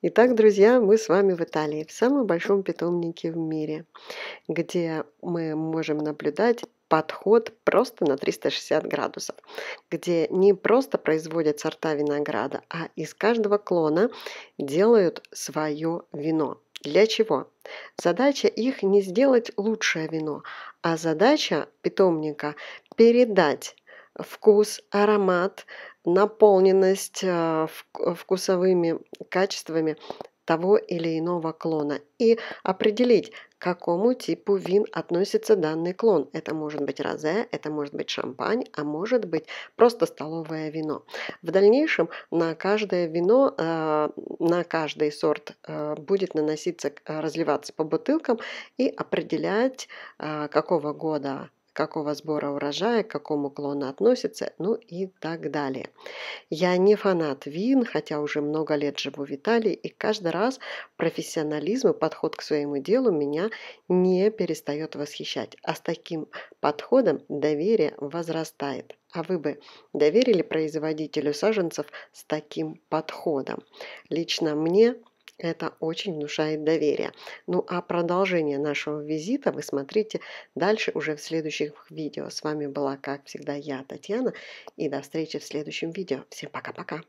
Итак, друзья, мы с вами в Италии, в самом большом питомнике в мире, где мы можем наблюдать подход просто на 360 градусов, где не просто производят сорта винограда, а из каждого клона делают свое вино. Для чего? Задача их не сделать лучшее вино, а задача питомника передать вкус, аромат, наполненность э, вкусовыми качествами того или иного клона и определить, к какому типу вин относится данный клон. Это может быть розе, это может быть шампань, а может быть просто столовое вино. В дальнейшем на каждое вино, э, на каждый сорт э, будет наноситься, разливаться по бутылкам и определять, какого года какого сбора урожая, к какому клону относится, ну и так далее. Я не фанат вин, хотя уже много лет живу в Италии, и каждый раз профессионализм и подход к своему делу меня не перестает восхищать. А с таким подходом доверие возрастает. А вы бы доверили производителю саженцев с таким подходом? Лично мне это очень внушает доверие. Ну а продолжение нашего визита вы смотрите дальше уже в следующих видео. С вами была, как всегда, я, Татьяна. И до встречи в следующем видео. Всем пока-пока.